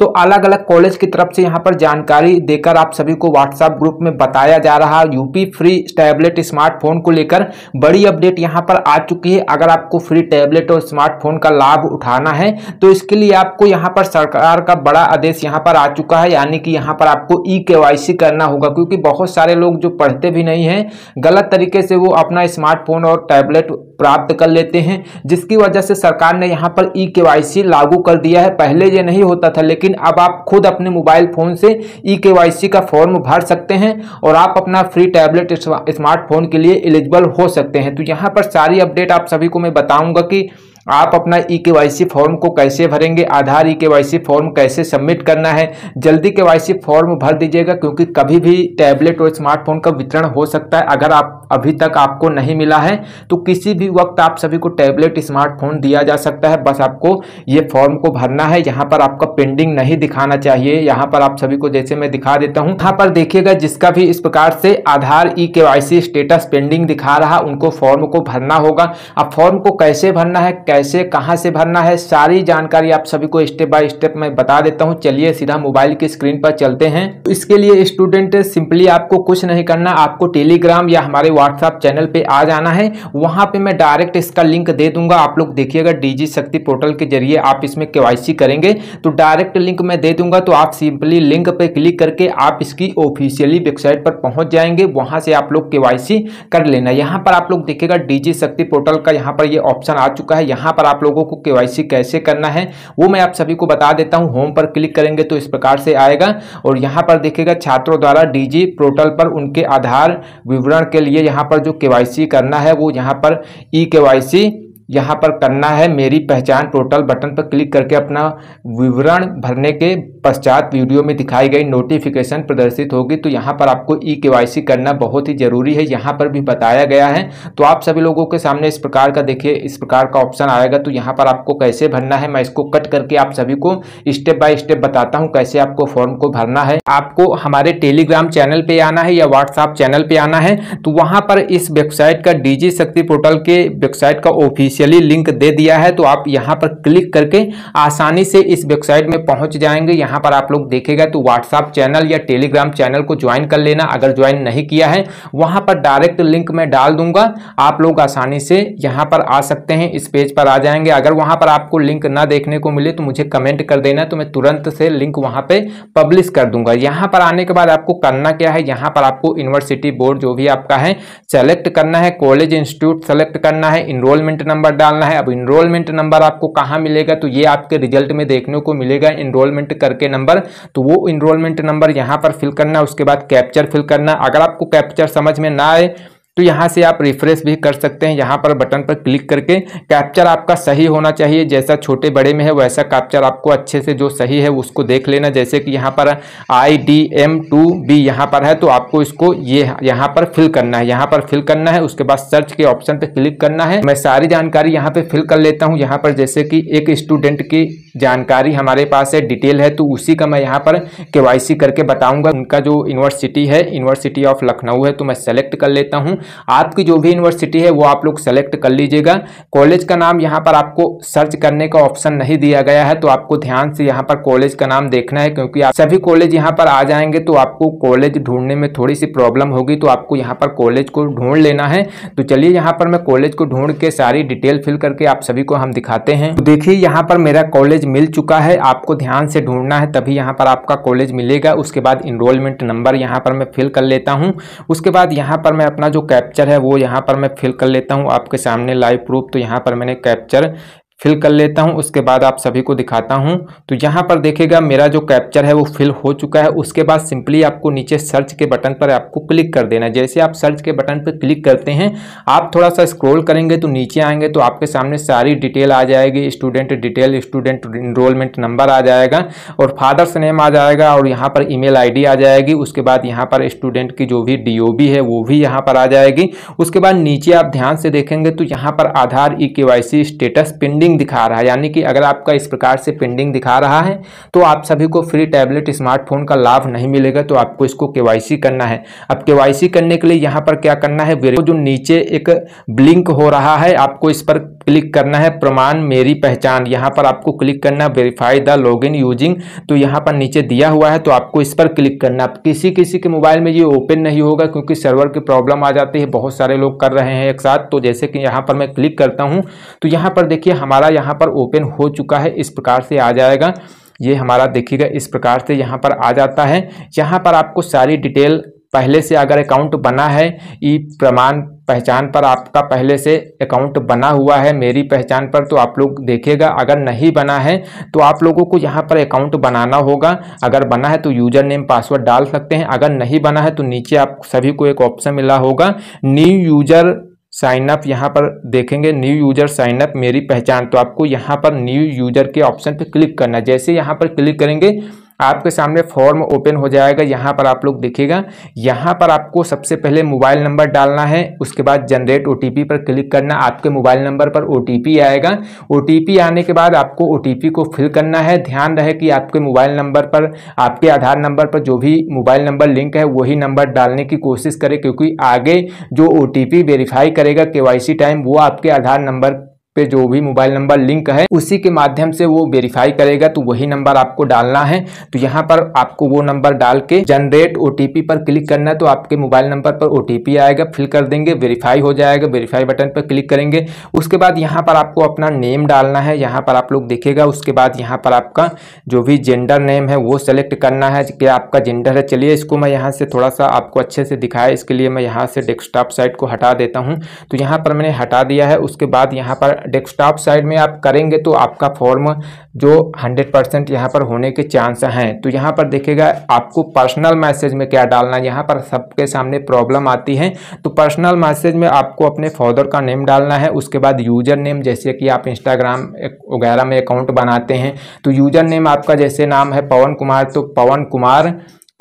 तो अलग अलग कॉलेज की तरफ से यहाँ पर जानकारी देकर आप सभी को व्हाट्सएप ग्रुप में बताया जा रहा यूपी फ्री टैबलेट स्मार्टफोन को लेकर बड़ी अपडेट यहाँ पर आ चुकी है अगर आपको फ्री टैबलेट और स्मार्टफोन का लाभ उठाना है तो इसके लिए आपको यहाँ पर सरकार का बड़ा आदेश यहाँ पर आ चुका है यानी कि यहाँ पर आपको ई के करना होगा क्योंकि बहुत सारे लोग जो पढ़ते भी नहीं हैं गलत तरीके से वो अपना स्मार्टफोन और टैबलेट प्राप्त कर लेते हैं जिसकी वजह से सरकार ने यहाँ पर ई के लागू कर दिया है पहले ये नहीं होता था लेकिन अब आप खुद अपने मोबाइल फ़ोन से ई के का फॉर्म भर सकते हैं और आप अपना फ्री टैबलेट स्मार्टफोन के लिए एलिजिबल हो सकते हैं तो यहाँ पर सारी अपडेट आप सभी को मैं बताऊंगा कि आप अपना ई के फॉर्म को कैसे भरेंगे आधार ई के फॉर्म कैसे सबमिट करना है जल्दी के फॉर्म भर दीजिएगा क्योंकि कभी भी टैबलेट और स्मार्टफोन का वितरण हो सकता है अगर आप अभी तक आपको नहीं मिला है तो किसी भी वक्त आप सभी को टैबलेट स्मार्टफोन दिया जा सकता है बस आपको ये फॉर्म को भरना है यहाँ पर आपका पेंडिंग नहीं दिखाना चाहिए यहाँ पर आप सभी को जैसे मैं दिखा देता हूँ यहाँ पर देखिएगा जिसका भी इस प्रकार से आधार ई के स्टेटस पेंडिंग दिखा रहा उनको फॉर्म को भरना होगा अब फॉर्म को कैसे भरना है कैसे कहाँ से भरना है सारी जानकारी आप सभी को स्टेप बाय स्टेप मैं बता देता हूँ चलिए सीधा मोबाइल की स्क्रीन पर चलते हैं इसके लिए स्टूडेंट सिंपली आपको कुछ नहीं करना आपको टेलीग्राम या हमारे व्हाट्सएप चैनल पे आ जाना है वहां पे मैं डायरेक्ट इसका लिंक दे दूंगा आप लोग देखिएगा डीजी शक्ति पोर्टल के जरिए आप इसमें केवाईसी करेंगे तो डायरेक्ट लिंक मैं दे दूंगा तो आप सिंपली लिंक पे क्लिक करके आप इसकी ऑफिशियली वेबसाइट पर पहुंच जाएंगे वहां से आप लोग के कर लेना यहाँ पर आप लोग देखिएगा डीजी शक्ति पोर्टल का यहाँ पर यह ऑप्शन आ चुका है यहाँ पर आप लोगों को के कैसे करना है वो मैं आप सभी को बता देता हूँ होम पर क्लिक करेंगे तो इस प्रकार से आएगा और यहाँ पर देखिएगा छात्रों द्वारा डीजी पोर्टल पर उनके आधार विवरण के लिए यहाँ पर जो के करना है वो यहाँ पर ई के यहाँ पर करना है मेरी पहचान पोर्टल बटन पर क्लिक करके अपना विवरण भरने के पश्चात वीडियो में दिखाई गई नोटिफिकेशन प्रदर्शित होगी तो यहाँ पर आपको ई के करना बहुत ही ज़रूरी है यहाँ पर भी बताया गया है तो आप सभी लोगों के सामने इस प्रकार का देखिए इस प्रकार का ऑप्शन आएगा तो यहाँ पर आपको कैसे भरना है मैं इसको कट करके आप सभी को स्टेप बाय स्टेप बताता हूँ कैसे आपको फॉर्म को भरना है आपको हमारे टेलीग्राम चैनल पर आना है या व्हाट्सएप चैनल पर आना है तो वहाँ पर इस वेबसाइट का डी शक्ति पोर्टल के वेबसाइट का ऑफिस ऑफिशियली लिंक दे दिया है तो आप यहाँ पर क्लिक करके आसानी से इस वेबसाइट में पहुँच जाएंगे यहाँ पर आप लोग देखेगा तो व्हाट्सअप चैनल या टेलीग्राम चैनल को ज्वाइन कर लेना अगर ज्वाइन नहीं किया है वहाँ पर डायरेक्ट लिंक मैं डाल दूंगा आप लोग आसानी से यहाँ पर आ सकते हैं इस पेज पर आ जाएंगे अगर वहाँ पर आपको लिंक ना देखने को मिले तो मुझे कमेंट कर देना तो मैं तुरंत से लिंक वहाँ पर पब्लिश कर दूंगा यहाँ पर आने के बाद आपको करना क्या है यहाँ पर आपको यूनिवर्सिटी बोर्ड जो भी आपका है सेलेक्ट करना है कॉलेज इंस्टीट्यूट सेलेक्ट करना है इनरोलमेंट नंबर नंबर डालना है अब इनरोलमेंट नंबर आपको कहाँ मिलेगा तो ये आपके रिजल्ट में देखने को मिलेगा इनरोलमेंट करके नंबर तो वो इनरोलमेंट नंबर यहाँ पर फिल करना उसके बाद कैप्चर फिल करना अगर आपको कैप्चर समझ में ना आए तो यहाँ से आप रिफ्रेश भी कर सकते हैं यहाँ पर बटन पर क्लिक करके कैप्चर आपका सही होना चाहिए जैसा छोटे बड़े में है वैसा कैप्चर आपको अच्छे से जो सही है उसको देख लेना जैसे कि यहाँ पर I D M two B यहाँ पर है तो आपको इसको ये यहाँ पर फिल करना है यहाँ पर फिल करना है उसके बाद सर्च के ऑप्शन पर क्लिक करना है मैं सारी जानकारी यहाँ पर फिल कर लेता हूँ यहाँ पर जैसे कि एक स्टूडेंट की जानकारी हमारे पास है डिटेल है तो उसी का मैं यहाँ पर के करके बताऊँगा उनका जो यूनिवर्सिटी है यूनिवर्सिटी ऑफ लखनऊ है तो मैं सेलेक्ट कर लेता हूँ आपकी जो भी यूनिवर्सिटी है वो आप लोग सेलेक्ट कर लीजिएगा कॉलेज का नाम यहाँ पर आपको सर्च करने का ऑप्शन नहीं दिया गया है तो आपको ध्यान से यहाँ पर कॉलेज का नाम देखना है क्योंकि आप सभी कॉलेज यहाँ पर आ जाएंगे तो आपको कॉलेज ढूंढने में थोड़ी सी प्रॉब्लम होगी तो आपको यहाँ पर कॉलेज को ढूंढ लेना है तो चलिए यहाँ पर मैं कॉलेज को ढूंढ के सारी डिटेल फिल करके आप सभी को हम दिखाते हैं तो देखिए यहाँ पर मेरा कॉलेज मिल चुका है आपको ध्यान से ढूंढना है तभी यहाँ पर आपका कॉलेज मिलेगा उसके बाद इनरोलमेंट नंबर यहाँ पर मैं फिल कर लेता हूँ उसके बाद यहाँ पर मैं अपना जो कैप्चर है वो यहाँ पर मैं फिल कर लेता हूँ आपके सामने लाइव प्रूफ तो यहाँ पर मैंने कैप्चर फिल कर लेता हूं उसके बाद आप सभी को दिखाता हूं तो यहां पर देखेगा मेरा जो कैप्चर है वो फिल हो चुका है उसके बाद सिंपली आपको नीचे सर्च के बटन पर आपको क्लिक कर देना जैसे आप सर्च के बटन पर क्लिक करते हैं आप थोड़ा सा स्क्रॉल करेंगे तो नीचे आएंगे तो आपके सामने सारी डिटेल आ जाएगी student detail student enrollment number आ जाएगा और फादर्स नेम आ जाएगा और यहाँ पर ई मेल आ जाएगी उसके बाद यहाँ पर स्टूडेंट की जो भी डी है वो भी यहाँ पर आ जाएगी उसके बाद नीचे आप ध्यान से देखेंगे तो यहाँ पर Aadhaar E status pending pending दिखा रहा है यानी कि अगर आपका इस प्रकार से पेंडिंग दिखा रहा है तो आप सभी को फ्री टैबलेट स्मार्टफोन का लाभ नहीं मिलेगा तो आपको इसको के करना है अब के करने के लिए यहाँ पर क्या करना है जो नीचे एक ब्लिंक हो रहा है आपको इस पर क्लिक करना है प्रमाण मेरी पहचान यहाँ पर आपको क्लिक करना वेरीफाई द लॉग यूजिंग तो यहाँ पर नीचे दिया हुआ है तो आपको इस पर क्लिक करना किसी किसी के मोबाइल में ये ओपन नहीं होगा क्योंकि सर्वर की प्रॉब्लम आ जाती है बहुत सारे लोग कर रहे हैं एक साथ तो जैसे कि यहाँ पर मैं क्लिक करता हूँ तो यहाँ पर देखिए हमारा हमारा यहाँ पर ओपन हो चुका है इस प्रकार से आ जाएगा ये हमारा देखिएगा इस प्रकार से यहाँ पर आ जाता है यहाँ पर आपको सारी डिटेल पहले से अगर अकाउंट बना है ई प्रमाण पहचान पर आपका पहले से अकाउंट बना हुआ है मेरी पहचान पर तो आप लोग देखेगा अगर नहीं बना है तो आप लोगों को यहाँ पर अकाउंट बनाना होगा अगर बना है तो यूजर नेम पासवर्ड डाल सकते हैं अगर नहीं बना है तो नीचे आप सभी को एक ऑप्शन मिला होगा न्यू यूजर साइन अप यहाँ पर देखेंगे न्यू यूजर साइन अप मेरी पहचान तो आपको यहाँ पर न्यू यूजर के ऑप्शन पे क्लिक करना जैसे यहाँ पर क्लिक करेंगे आपके सामने फॉर्म ओपन हो जाएगा यहाँ पर आप लोग देखिएगा यहाँ पर आपको सबसे पहले मोबाइल नंबर डालना है उसके बाद जनरेट ओ पर क्लिक करना आपके मोबाइल नंबर पर ओ आएगा ओ आने के बाद आपको ओ को फिल करना है ध्यान रहे कि आपके मोबाइल नंबर पर आपके आधार नंबर पर जो भी मोबाइल नंबर लिंक है वही नंबर डालने की कोशिश करें क्योंकि आगे जो ओ वेरीफाई करेगा के टाइम वो आपके आधार नंबर पे जो भी मोबाइल नंबर लिंक है उसी के माध्यम से वो वेरीफाई करेगा तो वही नंबर आपको डालना है तो यहाँ पर आपको वो नंबर डाल के जनरेट ओटीपी पर क्लिक करना है तो आपके मोबाइल नंबर पर ओटीपी आएगा फिल कर देंगे वेरीफाई हो जाएगा वेरीफाई बटन पर क्लिक करेंगे उसके बाद यहाँ पर आपको अपना नेम डालना है यहाँ पर आप लोग देखेगा उसके बाद यहाँ पर आपका जो भी जेंडर नेम है वो सेलेक्ट करना है कि आपका जेंडर है चलिए इसको मैं यहाँ से थोड़ा सा आपको अच्छे से दिखाया इसके लिए मैं यहाँ से डेस्कटॉप साइट को हटा देता हूँ तो यहाँ पर मैंने हटा दिया है उसके बाद यहाँ पर डेस्कटॉप साइड में आप करेंगे तो आपका फॉर्म जो 100 परसेंट यहाँ पर होने के चांस हैं तो यहाँ पर देखिएगा आपको पर्सनल मैसेज में क्या डालना है यहाँ पर सबके सामने प्रॉब्लम आती है तो पर्सनल मैसेज में आपको अपने फादर का नेम डालना है उसके बाद यूजर नेम जैसे कि आप इंस्टाग्राम वगैरह में अकाउंट बनाते हैं तो यूजर नेम आपका जैसे नाम है पवन कुमार तो Pawan Kumar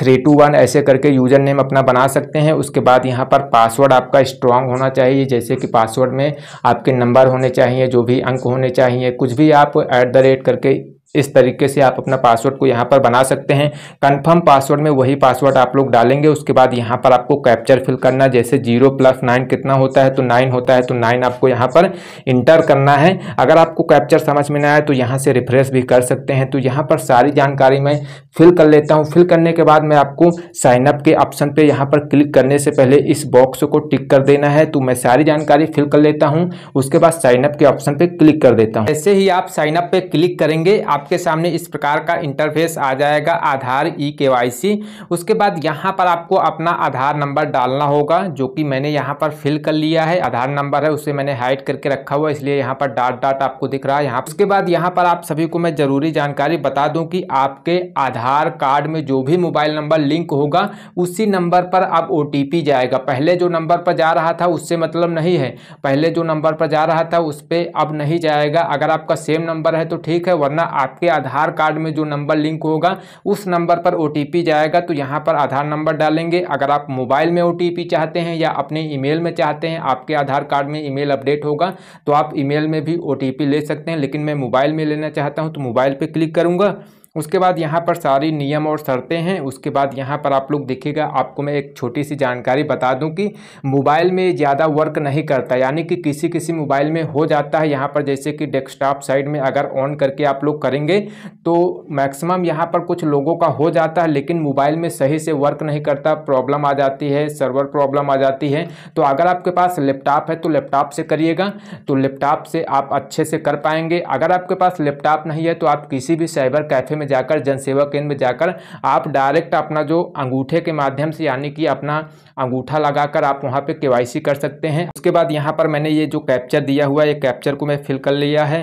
three two one ऐसे करके यूज़र नेम अपना बना सकते हैं उसके बाद यहाँ पर पासवर्ड आपका स्ट्रांग होना चाहिए जैसे कि पासवर्ड में आपके नंबर होने चाहिए जो भी अंक होने चाहिए कुछ भी आप ऐट द रेट करके इस तरीके से आप अपना पासवर्ड को यहाँ पर बना सकते हैं कन्फर्म पासवर्ड में वही पासवर्ड आप लोग डालेंगे उसके बाद यहाँ पर आपको कैप्चर फिल करना जैसे जीरो प्लस नाइन कितना होता है तो नाइन होता है तो नाइन आपको यहाँ पर इंटर करना है अगर आपको कैप्चर समझ में ना आए तो यहाँ से रिफ्रेश भी कर सकते हैं तो यहाँ पर सारी जानकारी मैं फिल कर लेता हूँ फिल करने के बाद मैं आपको साइनअप के ऑप्शन पर यहाँ पर क्लिक करने से पहले इस बॉक्स को टिक कर देना है तो मैं सारी जानकारी फिल कर लेता हूँ उसके बाद साइनअप के ऑप्शन पर क्लिक कर देता हूँ ऐसे ही आप साइनअप पर क्लिक करेंगे आप आपके सामने इस प्रकार का इंटरफेस आ जाएगा आधार ई e के उसके बाद यहाँ पर आपको अपना आधार नंबर डालना होगा जो कि मैंने यहाँ पर फिल कर लिया है आधार नंबर है उसे मैंने हाइड करके रखा हुआ इसलिए यहाँ पर डाट डाट आपको दिख रहा है यहाँ उसके बाद यहाँ पर आप सभी को मैं ज़रूरी जानकारी बता दूँ कि आपके आधार कार्ड में जो भी मोबाइल नंबर लिंक होगा उसी नंबर पर अब ओ जाएगा पहले जो नंबर पर जा रहा था उससे मतलब नहीं है पहले जो नंबर पर जा रहा था उस पर अब नहीं जाएगा अगर आपका सेम नंबर है तो ठीक है वरना आपके आधार कार्ड में जो नंबर लिंक होगा उस नंबर पर ओ जाएगा तो यहाँ पर आधार नंबर डालेंगे अगर आप मोबाइल में ओ चाहते हैं या अपने ईमेल में चाहते हैं आपके आधार कार्ड में ईमेल अपडेट होगा तो आप ईमेल में भी ओ ले सकते हैं लेकिन मैं मोबाइल में लेना चाहता हूँ तो मोबाइल पर क्लिक करूँगा उसके बाद यहाँ पर सारी नियम और शर्तें हैं उसके बाद यहाँ पर आप लोग देखिएगा आपको मैं एक छोटी सी जानकारी बता दूं कि मोबाइल में ज़्यादा वर्क नहीं करता यानी कि किसी किसी मोबाइल में हो जाता है यहाँ पर जैसे कि डेस्कटॉप साइड में अगर ऑन करके आप लोग करेंगे तो मैक्सिमम यहाँ पर कुछ लोगों का हो जाता है लेकिन मोबाइल में सही से वर्क नहीं करता प्रॉब्लम आ जाती है सर्वर प्रॉब्लम आ जाती है तो अगर आपके पास लैपटॉप है तो लैपटॉप से करिएगा तो लैपटॉप से आप अच्छे से कर पाएंगे अगर आपके पास लैपटॉप नहीं है तो आप किसी भी साइबर कैफ़े में में जाकर जनसेवा केंद्र में जाकर आप डायरेक्ट अपना जो अंगूठे के माध्यम से यानी कि अपना अंगूठा लगाकर आप वहाँ पे के कर सकते हैं उसके बाद यहाँ पर मैंने ये जो कैप्चर दिया हुआ है ये कैप्चर को मैं फिल कर लिया है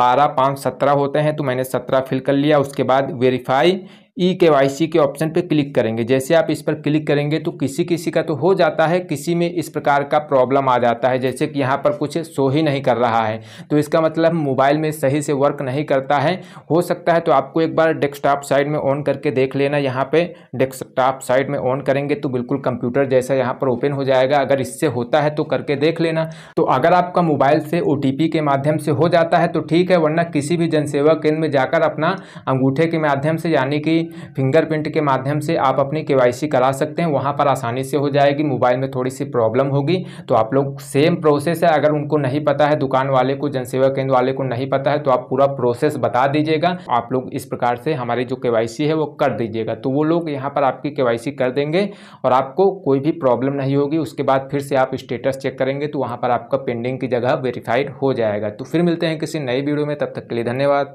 बारह पाँच सत्रह होते हैं तो मैंने सत्रह फिल कर लिया उसके बाद वेरीफाई ई e के के ऑप्शन पे क्लिक करेंगे जैसे आप इस पर क्लिक करेंगे तो किसी किसी का तो हो जाता है किसी में इस प्रकार का प्रॉब्लम आ जाता है जैसे कि यहाँ पर कुछ शो ही नहीं कर रहा है तो इसका मतलब मोबाइल में सही से वर्क नहीं करता है हो सकता है तो आपको एक बार डेस्कटॉप साइड में ऑन करके देख लेना यहाँ पर डेस्कटॉप साइड में ऑन करेंगे तो बिल्कुल कंप्यूटर जैसा यहाँ पर ओपन हो जाएगा अगर इससे होता है तो करके देख लेना तो अगर आपका मोबाइल से ओ के माध्यम से हो जाता है तो ठीक है वरना किसी भी जनसेवा केंद्र में जाकर अपना अंगूठे के माध्यम से यानी कि फिंगरप्रिंट के माध्यम से आप अपनी के करा सकते हैं वहाँ पर आसानी से हो जाएगी मोबाइल में थोड़ी सी प्रॉब्लम होगी तो आप लोग सेम प्रोसेस है अगर उनको नहीं पता है दुकान वाले को जनसेवा केंद्र वाले को नहीं पता है तो आप पूरा प्रोसेस बता दीजिएगा आप लोग इस प्रकार से हमारी जो के है वो कर दीजिएगा तो वो लोग यहाँ पर आपकी के कर देंगे और आपको कोई भी प्रॉब्लम नहीं होगी उसके बाद फिर से आप स्टेटस चेक करेंगे तो वहाँ पर आपका पेंडिंग की जगह वेरीफाइड हो जाएगा तो फिर मिलते हैं किसी नई वीडियो में तब तक के लिए धन्यवाद